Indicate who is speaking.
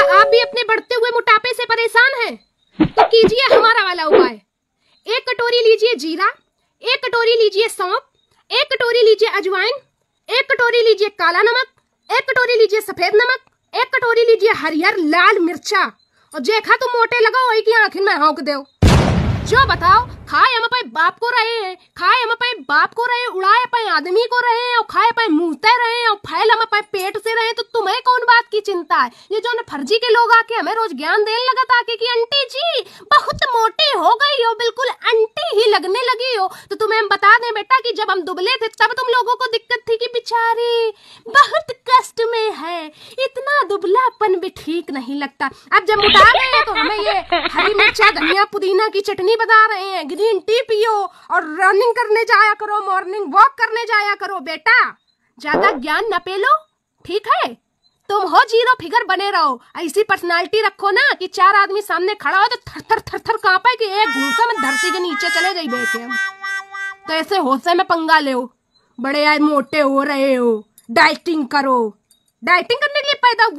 Speaker 1: क्या आप भी अपने बढ़ते हुए मोटापे से परेशान हैं? तो कीजिए हमारा वाला
Speaker 2: उपाय
Speaker 1: एक कटोरी लीजिए जीरा एक कटोरी लीजिए सौंप एक कटोरी लीजिए अजवाइन एक कटोरी लीजिए काला नमक एक कटोरी लीजिए सफेद नमक एक कटोरी लीजिए हरियर लाल मिर्चा और जेखा तुम तो मोटे लगाओ एक आखिर में हाँक दो जो बताओ खाए हम अपने बाप को रहे हैं खाए हम अपने बाप को रहे उड़ाए अपने आदमी को रहे और खाए अपने मुंहते रहे और फैल हम अपने पेट से की चिंता है ये जो फर्जी के लोग आके हमें रोज ज्ञान देने लगा था कि आंटी जी बहुत मोटी हो गई हो बिल्कुल आंटी ही लगने लगी हो तो तुम्हें हम बता दें बेटा कि जब हम दुबले थे तब तुम लोगों को दिक्कत थी कि बेचारी बहुत कष्ट में है इतना दुबलापन भी ठीक नहीं लगता अब जब उठा रहे हैं तो हमें ये हरी मिर्चा धनिया पुदीना की चटनी बता रहे हैं ग्रीन टी पियो और रनिंग करने जाया करो मॉर्निंग वॉक करने जाया करो बेटा ज्यादा ज्ञान न पेलो ठीक है तुम हो जीरो फिगर बने रहो ऐसी पर्सनालिटी रखो ना कि चार आदमी सामने खड़ा हो तो थर थर थर थर पाए की एक घूसा में धरती के नीचे चले गई बैठे तो ऐसे होशे में पंगा ले बड़े यार मोटे हो रहे हो डाइटिंग करो डाइटिंग करने के लिए पैदा हुए